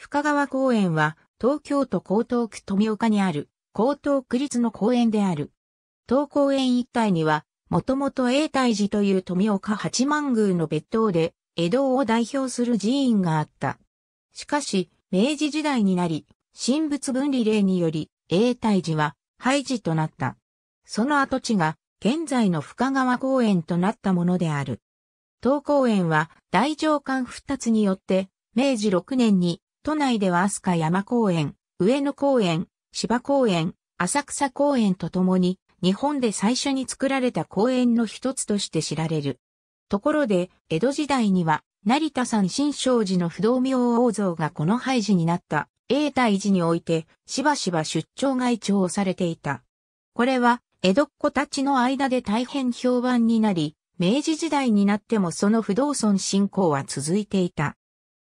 深川公園は東京都江東区富岡にある江東区立の公園である。当公園一帯にはもともと永泰寺という富岡八幡宮の別当で江戸を代表する寺院があった。しかし明治時代になり神仏分離令により永泰寺は廃寺となった。その跡地が現在の深川公園となったものである。当公園は大上官二つによって明治6年に都内では飛鳥山公園、上野公園、芝公園、浅草公園とともに、日本で最初に作られた公園の一つとして知られる。ところで、江戸時代には、成田山新勝寺の不動明王像がこの廃寺になった永代寺において、しばしば出張外調をされていた。これは、江戸っ子たちの間で大変評判になり、明治時代になってもその不動尊信仰は続いていた。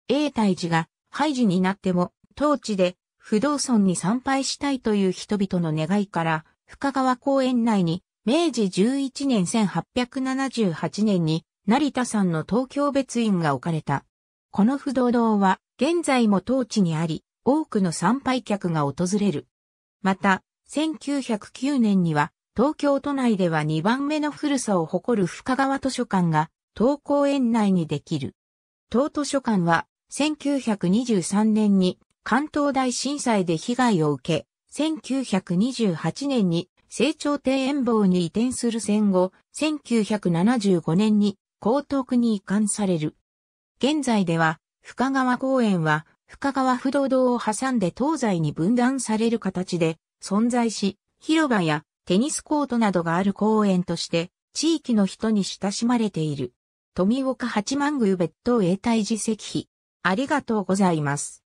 永代寺が廃寺になっても、当地で不動尊に参拝したいという人々の願いから、深川公園内に、明治11年1878年に、成田山の東京別院が置かれた。この不動堂は、現在も当地にあり、多くの参拝客が訪れる。また、1909年には、東京都内では2番目の古さを誇る深川図書館が、東公園内にできる。東図書館は、1923年に関東大震災で被害を受け、1928年に成長庭園房に移転する戦後、1975年に江東区に移管される。現在では、深川公園は深川不動堂を挟んで東西に分断される形で存在し、広場やテニスコートなどがある公園として、地域の人に親しまれている。富岡八幡宮別当永代寺石碑。ありがとうございます。